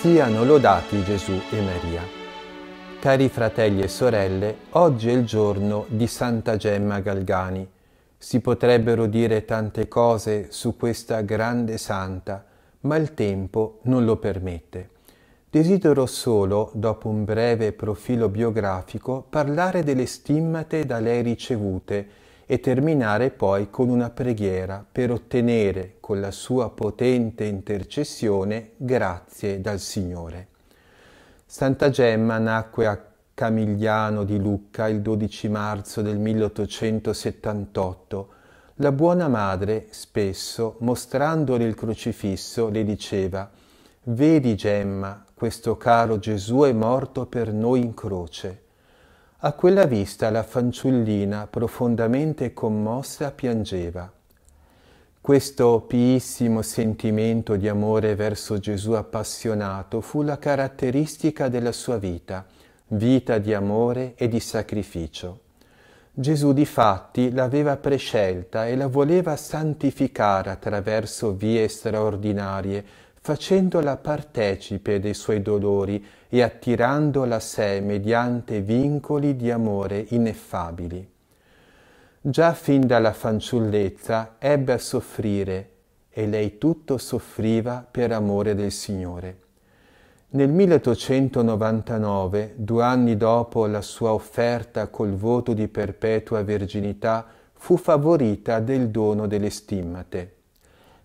Siano lodati Gesù e Maria. Cari fratelli e sorelle, oggi è il giorno di Santa Gemma Galgani. Si potrebbero dire tante cose su questa grande santa, ma il tempo non lo permette. Desidero solo, dopo un breve profilo biografico, parlare delle stimmate da lei ricevute e terminare poi con una preghiera per ottenere con la sua potente intercessione grazie dal Signore. Santa Gemma nacque a Camigliano di Lucca il 12 marzo del 1878. La buona madre spesso, mostrandole il crocifisso, le diceva Vedi Gemma, questo caro Gesù è morto per noi in croce. A quella vista la fanciullina, profondamente commossa, piangeva. Questo piissimo sentimento di amore verso Gesù appassionato fu la caratteristica della sua vita, vita di amore e di sacrificio. Gesù di fatti l'aveva prescelta e la voleva santificare attraverso vie straordinarie facendola partecipe dei suoi dolori e attirandola a sé mediante vincoli di amore ineffabili. Già fin dalla fanciullezza ebbe a soffrire e lei tutto soffriva per amore del Signore. Nel 1899, due anni dopo la sua offerta col voto di perpetua verginità, fu favorita del dono delle stimmate.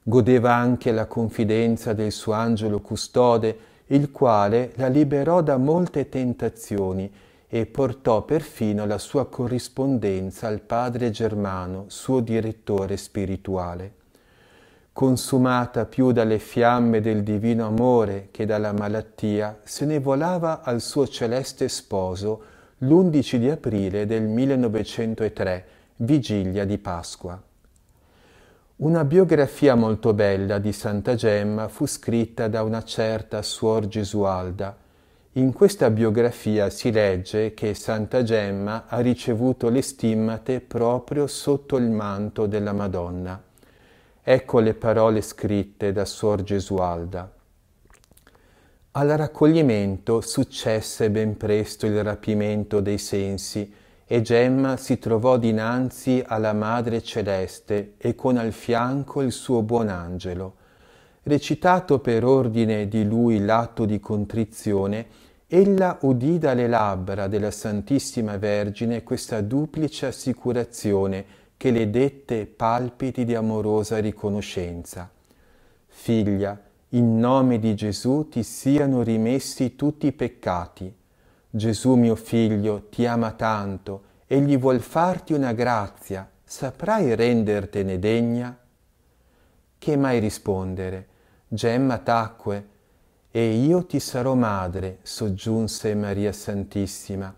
Godeva anche la confidenza del suo angelo custode, il quale la liberò da molte tentazioni e portò perfino la sua corrispondenza al padre Germano, suo direttore spirituale. Consumata più dalle fiamme del divino amore che dalla malattia, se ne volava al suo celeste sposo l'11 di aprile del 1903, vigilia di Pasqua. Una biografia molto bella di Santa Gemma fu scritta da una certa Suor Gesualda. In questa biografia si legge che Santa Gemma ha ricevuto le stimmate proprio sotto il manto della Madonna. Ecco le parole scritte da Suor Gesualda. Al raccoglimento successe ben presto il rapimento dei sensi, e Gemma si trovò dinanzi alla Madre Celeste e con al fianco il suo buon angelo. Recitato per ordine di lui l'atto di contrizione, ella udì dalle labbra della Santissima Vergine questa duplice assicurazione che le dette palpiti di amorosa riconoscenza. Figlia, in nome di Gesù ti siano rimessi tutti i peccati Gesù mio figlio ti ama tanto, egli vuol farti una grazia, saprai rendertene degna? Che mai rispondere? Gemma tacque, e io ti sarò madre, soggiunse Maria Santissima,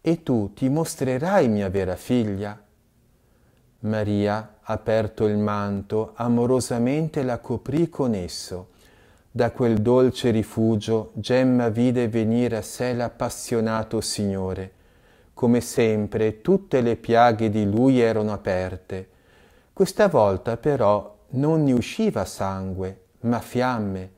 e tu ti mostrerai mia vera figlia. Maria, aperto il manto, amorosamente la coprì con esso da quel dolce rifugio Gemma vide venire a sé l'appassionato Signore. Come sempre tutte le piaghe di lui erano aperte. Questa volta però non ne usciva sangue, ma fiamme,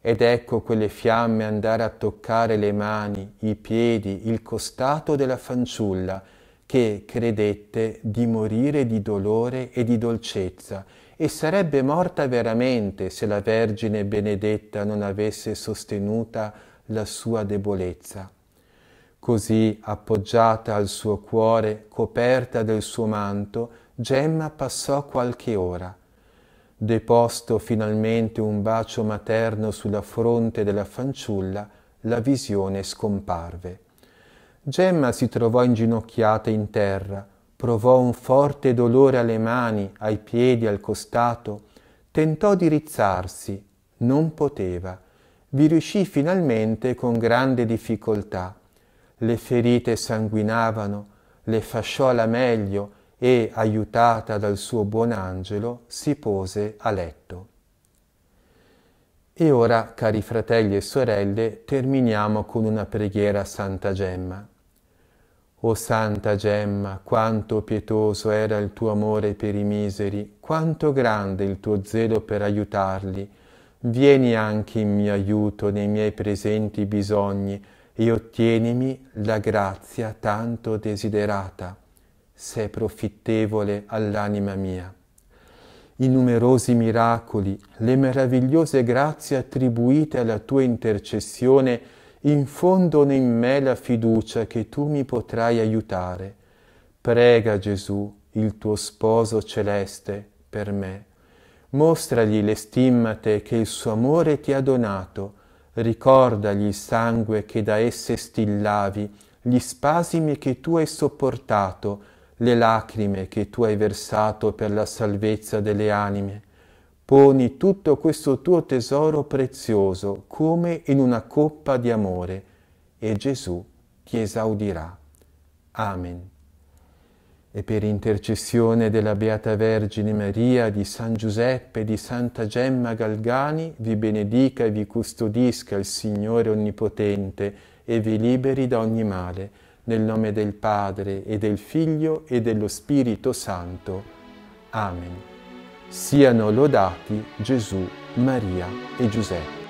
ed ecco quelle fiamme andare a toccare le mani, i piedi, il costato della fanciulla, che credette di morire di dolore e di dolcezza, e sarebbe morta veramente se la Vergine benedetta non avesse sostenuta la sua debolezza. Così, appoggiata al suo cuore, coperta del suo manto, Gemma passò qualche ora. Deposto finalmente un bacio materno sulla fronte della fanciulla, la visione scomparve. Gemma si trovò inginocchiata in terra, provò un forte dolore alle mani, ai piedi, al costato, tentò di rizzarsi, non poteva. Vi riuscì finalmente con grande difficoltà. Le ferite sanguinavano, le fasciò alla meglio e, aiutata dal suo buon angelo, si pose a letto. E ora, cari fratelli e sorelle, terminiamo con una preghiera a Santa Gemma. O santa gemma, quanto pietoso era il tuo amore per i miseri, quanto grande il tuo zelo per aiutarli. Vieni anche in mio aiuto nei miei presenti bisogni e ottienimi la grazia tanto desiderata. se profittevole all'anima mia. I numerosi miracoli, le meravigliose grazie attribuite alla tua intercessione infondono in me la fiducia che tu mi potrai aiutare. Prega Gesù, il tuo sposo celeste, per me. Mostragli le stimmate che il suo amore ti ha donato, ricordagli il sangue che da esse stillavi, gli spasimi che tu hai sopportato, le lacrime che tu hai versato per la salvezza delle anime Poni tutto questo tuo tesoro prezioso come in una coppa di amore e Gesù ti esaudirà. Amen. E per intercessione della Beata Vergine Maria, di San Giuseppe e di Santa Gemma Galgani, vi benedica e vi custodisca il Signore Onnipotente e vi liberi da ogni male, nel nome del Padre e del Figlio e dello Spirito Santo. Amen. Siano lodati Gesù, Maria e Giuseppe.